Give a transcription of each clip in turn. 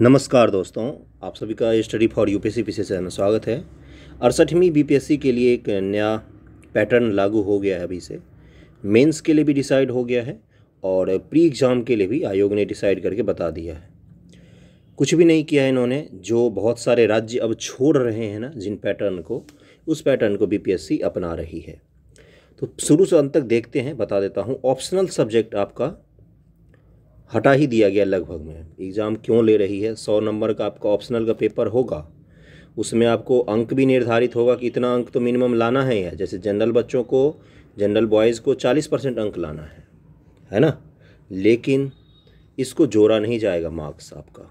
नमस्कार दोस्तों आप सभी का स्टडी फॉर यूपीएससी सी से स्वागत है अड़सठवीं बीपीएससी के लिए एक नया पैटर्न लागू हो गया है अभी से मेंस के लिए भी डिसाइड हो गया है और प्री एग्ज़ाम के लिए भी आयोग ने डिसाइड करके बता दिया है कुछ भी नहीं किया है इन्होंने जो बहुत सारे राज्य अब छोड़ रहे हैं ना जिन पैटर्न को उस पैटर्न को बी अपना रही है तो शुरू से अंत तक देखते हैं बता देता हूँ ऑप्शनल सब्जेक्ट आपका हटा ही दिया गया लगभग में एग्ज़ाम क्यों ले रही है सौ नंबर का आपका ऑप्शनल का पेपर होगा उसमें आपको अंक भी निर्धारित होगा कि इतना अंक तो मिनिमम लाना है या जैसे जनरल बच्चों को जनरल बॉयज़ को चालीस परसेंट अंक लाना है है ना लेकिन इसको जोड़ा नहीं जाएगा मार्क्स आपका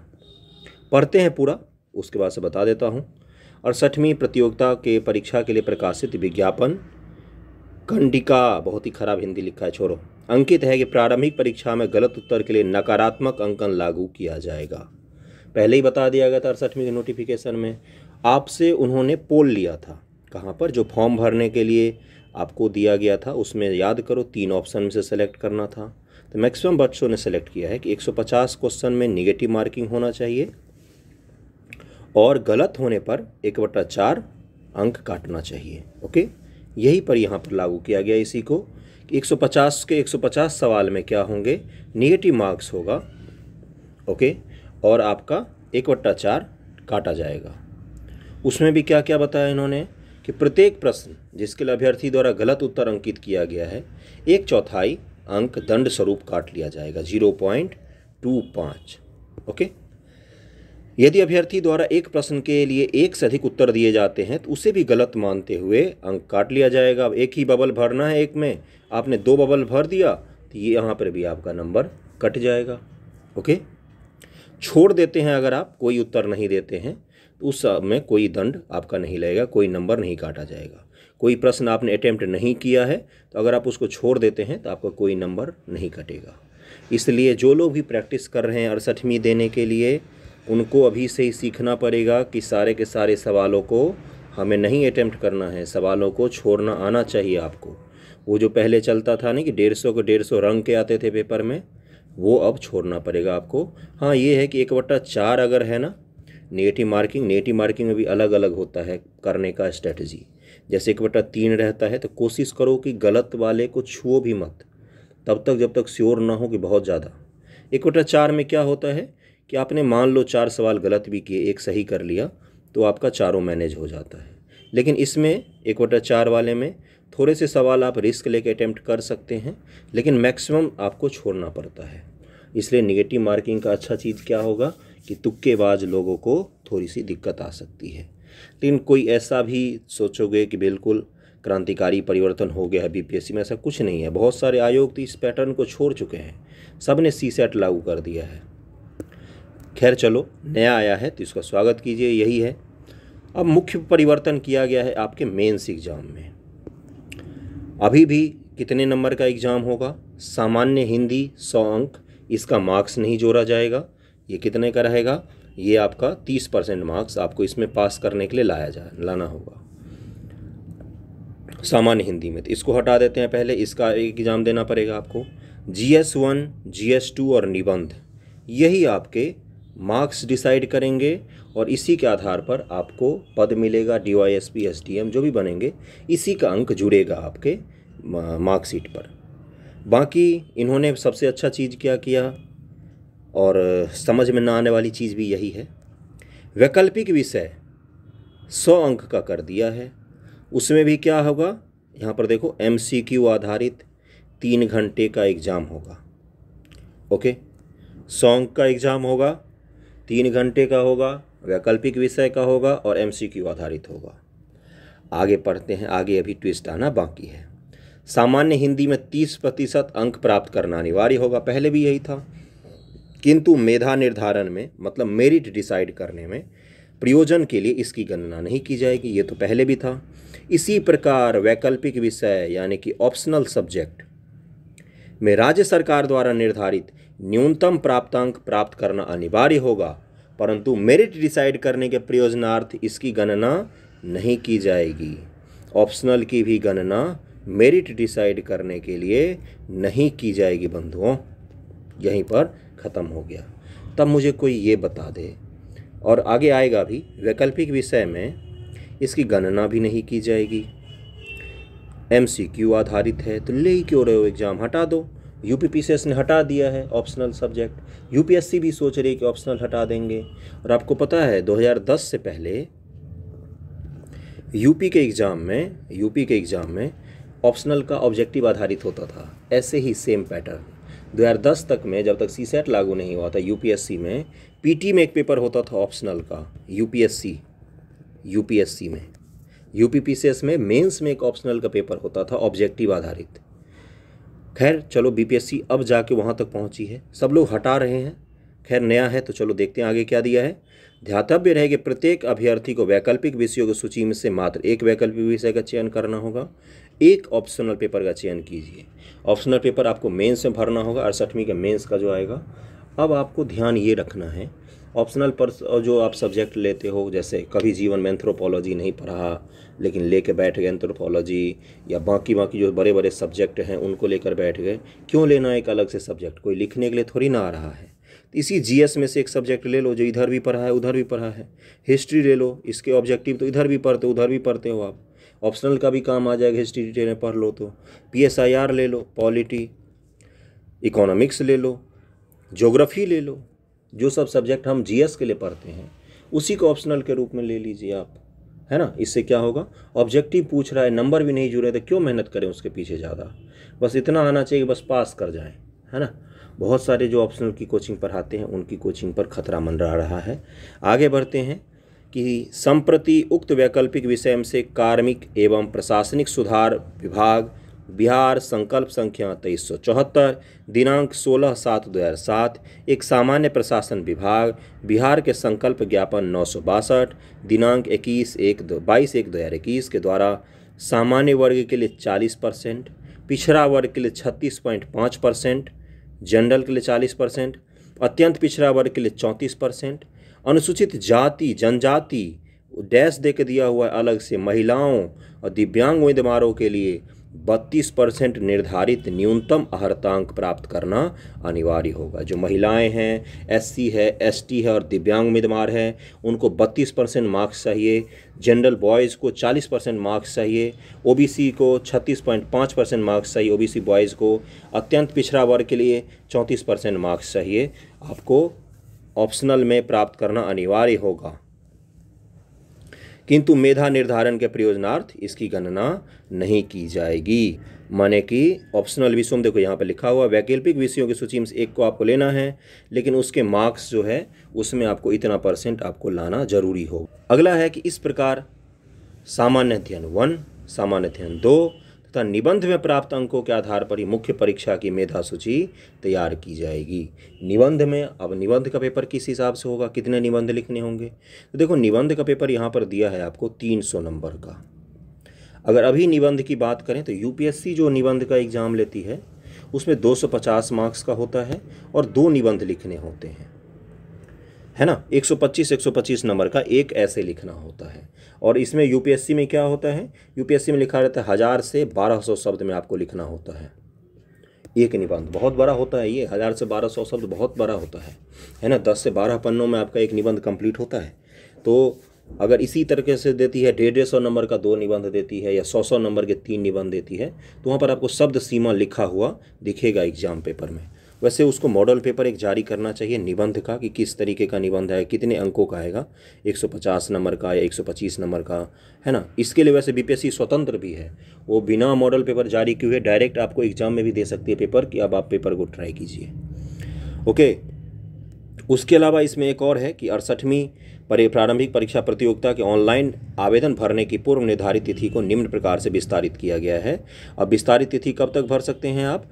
पढ़ते हैं पूरा उसके बाद से बता देता हूँ अड़सठवीं प्रतियोगिता के परीक्षा के लिए प्रकाशित विज्ञापन कंडिका बहुत ही खराब हिंदी लिखा है छोड़ो अंकित है कि प्रारंभिक परीक्षा में गलत उत्तर के लिए नकारात्मक अंकन लागू किया जाएगा पहले ही बता दिया गया था अड़सठवीं के नोटिफिकेशन में आपसे उन्होंने पोल लिया था कहाँ पर जो फॉर्म भरने के लिए आपको दिया गया था उसमें याद करो तीन ऑप्शन में से सेलेक्ट करना था तो मैक्सिमम बच्चों ने सेलेक्ट किया है कि 150 क्वेश्चन में निगेटिव मार्किंग होना चाहिए और गलत होने पर एक बटा चार अंक काटना चाहिए ओके यही पर यहाँ पर लागू किया गया इसी को 150 के 150 सवाल में क्या होंगे निगेटिव मार्क्स होगा ओके और आपका एक वट्टा चार काटा जाएगा उसमें भी क्या क्या बताया इन्होंने कि प्रत्येक प्रश्न जिसके लिए अभ्यर्थी द्वारा गलत उत्तर अंकित किया गया है एक चौथाई अंक दंड स्वरूप काट लिया जाएगा जीरो पॉइंट टू पाँच ओके यदि अभ्यर्थी द्वारा एक प्रश्न के लिए एक से अधिक उत्तर दिए जाते हैं तो उसे भी गलत मानते हुए अंक काट लिया जाएगा अब एक ही बबल भरना है एक में आपने दो बबल भर दिया तो ये यहाँ पर भी आपका नंबर कट जाएगा ओके छोड़ देते हैं अगर आप कोई उत्तर नहीं देते हैं तो उस में कोई दंड आपका नहीं लगेगा कोई नंबर नहीं काटा जाएगा कोई प्रश्न आपने अटैम्प्ट नहीं किया है तो अगर आप उसको छोड़ देते हैं तो आपका कोई नंबर नहीं कटेगा इसलिए जो लोग भी प्रैक्टिस कर रहे हैं अड़सठवीं देने के लिए उनको अभी से ही सीखना पड़ेगा कि सारे के सारे सवालों को हमें नहीं अटैम्प्ट करना है सवालों को छोड़ना आना चाहिए आपको वो जो पहले चलता था ना कि डेढ़ सौ के डेढ़ सौ रंग के आते थे पेपर में वो अब छोड़ना पड़ेगा आपको हाँ ये है कि एक बट्टा चार अगर है ना नेटिव मार्किंग नेटिव मार्किंग में भी अलग अलग होता है करने का स्ट्रेटजी जैसे एक बट्टा तीन रहता है तो कोशिश करो कि गलत वाले को छुओ भी मत तब तक जब तक श्योर ना हो कि बहुत ज़्यादा एक बट्टा चार में क्या होता है कि आपने मान लो चार सवाल गलत भी किए एक सही कर लिया तो आपका चारों मैनेज हो जाता है लेकिन इसमें एक बटा चार वाले में थोड़े से सवाल आप रिस्क लेके अटैम्प्ट कर सकते हैं लेकिन मैक्सिमम आपको छोड़ना पड़ता है इसलिए निगेटिव मार्किंग का अच्छा चीज़ क्या होगा कि तुक्केबाज लोगों को थोड़ी सी दिक्कत आ सकती है लेकिन कोई ऐसा भी सोचोगे कि बिल्कुल क्रांतिकारी परिवर्तन हो गया है बीपीएससी में ऐसा कुछ नहीं है बहुत सारे आयोग तो इस पैटर्न को छोड़ चुके हैं सब ने सी सेट लागू कर दिया है खैर चलो नया आया है तो इसका स्वागत कीजिए यही है अब मुख्य परिवर्तन किया गया है आपके मेंस एग्ज़ाम में अभी भी कितने नंबर का एग्ज़ाम होगा सामान्य हिंदी सौ अंक इसका मार्क्स नहीं जोड़ा जाएगा ये कितने का रहेगा ये आपका तीस परसेंट मार्क्स आपको इसमें पास करने के लिए लाया जा लाना होगा सामान्य हिंदी में तो इसको हटा देते हैं पहले इसका एग्ज़ाम देना पड़ेगा आपको G S one G S two और निबंध यही आपके मार्क्स डिसाइड करेंगे और इसी के आधार पर आपको पद मिलेगा D Y S P S D M जो भी बनेंगे इसी का अंक जुड़ेगा आपके मार्कशीट पर बाकी इन्होंने सबसे अच्छा चीज़ क्या किया और समझ में ना आने वाली चीज़ भी यही है वैकल्पिक विषय सौ अंक का कर दिया है उसमें भी क्या होगा यहाँ पर देखो एम आधारित तीन घंटे का एग्ज़ाम होगा ओके सौ अंक का एग्ज़ाम होगा तीन घंटे का होगा वैकल्पिक विषय का होगा और एमसीक्यू आधारित होगा आगे पढ़ते हैं आगे अभी ट्विस्ट आना बाकी है सामान्य हिंदी में तीस प्रतिशत अंक प्राप्त करना अनिवार्य होगा पहले भी यही था किंतु मेधा निर्धारण में मतलब मेरिट डिसाइड करने में प्रयोजन के लिए इसकी गणना नहीं की जाएगी ये तो पहले भी था इसी प्रकार वैकल्पिक विषय यानी कि ऑप्शनल सब्जेक्ट में राज्य सरकार द्वारा निर्धारित न्यूनतम प्राप्तांक प्राप्त करना अनिवार्य होगा परंतु मेरिट डिसाइड करने के प्रयोजनार्थ इसकी गणना नहीं की जाएगी ऑप्शनल की भी गणना मेरिट डिसाइड करने के लिए नहीं की जाएगी बंधुओं यहीं पर ख़त्म हो गया तब मुझे कोई ये बता दे और आगे आएगा भी वैकल्पिक विषय में इसकी गणना भी नहीं की जाएगी एम आधारित है तो ले ही क्यों रहे हो एग्ज़ाम हटा दो यूपीपीसीएस ने हटा दिया है ऑप्शनल सब्जेक्ट यू भी सोच रही है कि ऑप्शनल हटा देंगे और आपको पता है 2010 से पहले यूपी के एग्ज़ाम में यूपी के एग्ज़ाम में ऑप्शनल का ऑब्जेक्टिव आधारित होता था ऐसे ही सेम पैटर्न 2010 तक में जब तक सी सेट e लागू नहीं हुआ था यूपीएससी में पीटी में एक पेपर होता था ऑप्शनल का यूपीएससी यूपीएससी में यूपीपीसीएस में मेंस में एक ऑप्शनल का पेपर होता था ऑब्जेक्टिव आधारित खैर चलो बीपीएससी अब जाके वहाँ तक पहुँची है सब लोग हटा रहे हैं खैर नया है तो चलो देखते हैं आगे क्या दिया है ध्यातव्य रहे कि प्रत्येक अभ्यर्थी को वैकल्पिक विषयों की सूची में से मात्र एक वैकल्पिक विषय का चयन करना होगा एक ऑप्शनल पेपर का चयन कीजिए ऑप्शनल पेपर आपको मेंस में भरना होगा अड़सठवीं का मेंस का जो आएगा अब आपको ध्यान ये रखना है ऑप्शनल पर जो आप सब्जेक्ट लेते हो जैसे कभी जीवन में एंथ्रोपोलॉजी नहीं पढ़ा लेकिन लेके बैठ गए एंथ्रोपोलॉजी या बाकी बाकी जो बड़े बड़े सब्जेक्ट हैं उनको लेकर बैठ गए क्यों लेना एक अलग से सब्जेक्ट कोई लिखने के लिए थोड़ी ना आ रहा है इसी जीएस में से एक सब्जेक्ट ले लो जो इधर भी पढ़ा है उधर भी पढ़ा है हिस्ट्री ले लो इसके ऑब्जेक्टिव तो इधर भी पढ़ते हो उधर भी पढ़ते हो आप ऑप्शनल का भी काम आ जाएगा हिस्ट्री डिटेल में पढ़ लो तो पी ले लो पॉलिटी इकोनॉमिक्स ले लो जोग्राफी ले लो जो सब सब्जेक्ट हम जीएस के लिए पढ़ते हैं उसी को ऑप्शनल के रूप में ले लीजिए आप है ना इससे क्या होगा ऑब्जेक्टिव पूछ रहा है नंबर भी नहीं जुड़े तो क्यों मेहनत करें उसके पीछे ज़्यादा बस इतना आना चाहिए बस पास कर जाएं है ना बहुत सारे जो ऑप्शनल की कोचिंग पढ़ाते हैं उनकी कोचिंग पर खतरा मंडरा रहा है आगे बढ़ते हैं कि संप्रति उक्त वैकल्पिक विषय से कार्मिक एवं प्रशासनिक सुधार विभाग बिहार संकल्प संख्या तेईस सौ चौहत्तर दिनांक सोलह सात दो हज़ार सात एक सामान्य प्रशासन विभाग बिहार के संकल्प ज्ञापन नौ सौ बासठ दिनांक इक्कीस एक दो बाईस एक दो हज़ार इक्कीस के द्वारा सामान्य वर्ग के लिए चालीस परसेंट पिछड़ा वर्ग के लिए छत्तीस पॉइंट पाँच परसेंट जनरल के लिए चालीस परसेंट अत्यंत पिछड़ा वर्ग के लिए चौंतीस परसेंट अनुसूचित जाति जनजाति डैश दे दिया हुआ अलग से महिलाओं और दिव्यांग उम्मीदवारों के लिए बत्तीस परसेंट निर्धारित न्यूनतम अहर्तांक प्राप्त करना अनिवार्य होगा जो महिलाएं हैं एससी है एसटी है और दिव्यांग उम्मीदवार हैं उनको बत्तीस परसेंट मार्क्स चाहिए जनरल बॉयज़ को चालीस परसेंट मार्क्स चाहिए ओबीसी को छत्तीस पॉइंट पाँच परसेंट मार्क्स चाहिए ओबीसी बॉयज़ को अत्यंत पिछड़ा वर्ग के लिए चौंतीस परसेंट मार्क्स चाहिए आपको ऑप्शनल में प्राप्त करना अनिवार्य होगा किंतु मेधा निर्धारण के प्रयोजनार्थ इसकी गणना नहीं की जाएगी माने कि ऑप्शनल विषयों में देखो यहाँ पर लिखा हुआ वैकल्पिक विषयों की सूची में से एक को आपको लेना है लेकिन उसके मार्क्स जो है उसमें आपको इतना परसेंट आपको लाना जरूरी हो अगला है कि इस प्रकार सामान्य अध्ययन वन सामान्य अध्ययन दो तथा निबंध में प्राप्त अंकों के आधार पर ही मुख्य परीक्षा की मेधा सूची तैयार की जाएगी निबंध में अब निबंध का पेपर किस हिसाब से होगा कितने निबंध लिखने होंगे तो देखो निबंध का पेपर यहाँ पर दिया है आपको तीन सौ नंबर का अगर अभी निबंध की बात करें तो यूपीएससी जो निबंध का एग्ज़ाम लेती है उसमें 250 मार्क्स का होता है और दो निबंध लिखने होते हैं है ना 125 125 नंबर का एक ऐसे लिखना होता है और इसमें यूपीएससी में क्या होता है यूपीएससी में लिखा रहता है हज़ार से 1200 शब्द में आपको लिखना होता है एक निबंध बहुत बड़ा होता है ये हज़ार से 1200 शब्द बहुत बड़ा होता है है ना दस से बारह पन्नों में आपका एक निबंध कंप्लीट होता है तो अगर इसी तरीके से देती है डेढ़ डेढ़ सौ नंबर का दो निबंध देती है या सौ सौ नंबर के तीन निबंध देती है तो वहाँ पर आपको शब्द सीमा लिखा हुआ दिखेगा एग्जाम पेपर में वैसे उसको मॉडल पेपर एक जारी करना चाहिए निबंध का कि किस तरीके का निबंध है कितने अंकों का आएगा 150 नंबर का या 125 नंबर का है ना इसके लिए वैसे बीपीएससी स्वतंत्र भी है वो बिना मॉडल पेपर जारी किए हुए डायरेक्ट आपको एग्जाम में भी दे सकती है पेपर कि अब आप पेपर को ट्राई कीजिए ओके उसके अलावा इसमें एक और है कि अड़सठवीं परे प्रारंभिक परीक्षा प्रतियोगिता के ऑनलाइन आवेदन भरने की पूर्व निर्धारित तिथि को निम्न प्रकार से विस्तारित किया गया है अब विस्तारित तिथि कब तक भर सकते हैं आप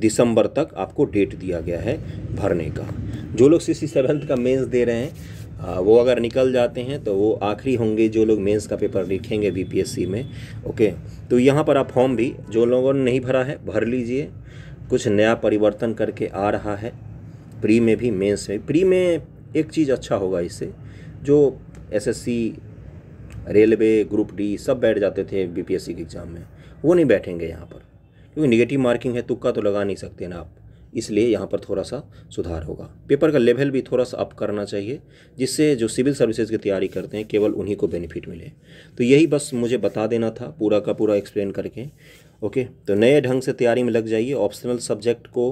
दिसंबर तक आपको डेट दिया गया है भरने का जो लोग सिक्सटी सेवन्थ का मेंस दे रहे हैं वो अगर निकल जाते हैं तो वो आखिरी होंगे जो लोग मेंस का पेपर लिखेंगे बीपीएससी में ओके तो यहाँ पर आप फॉर्म भी जो लोगों ने नहीं भरा है भर लीजिए कुछ नया परिवर्तन करके आ रहा है प्री में भी मेंस में प्री में एक चीज़ अच्छा होगा इससे जो एसएससी रेलवे ग्रुप डी सब बैठ जाते थे बीपीएससी के एग्ज़ाम में वो नहीं बैठेंगे यहाँ पर क्योंकि निगेटिव मार्किंग है तुक्का तो लगा नहीं सकते ना आप इसलिए यहाँ पर थोड़ा सा सुधार होगा पेपर का लेवल भी थोड़ा सा अप करना चाहिए जिससे जो सिविल सर्विसेज की तैयारी करते हैं केवल उन्हीं को बेनिफिट मिले तो यही बस मुझे बता देना था पूरा का पूरा एक्सप्लेन करके ओके तो नए ढंग से तैयारी में लग जाइए ऑप्शनल सब्जेक्ट को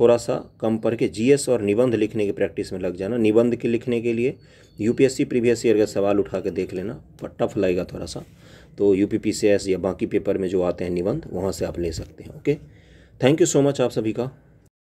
थोड़ा सा कम करके जीएस और निबंध लिखने की प्रैक्टिस में लग जाना निबंध के लिखने के लिए यूपीएससी प्रीवियस ईयर का सवाल उठा के देख लेना पर टफ लगेगा थोड़ा सा तो यू पी या बाकी पेपर में जो आते हैं निबंध वहाँ से आप ले सकते हैं okay thank you so much आप सभी का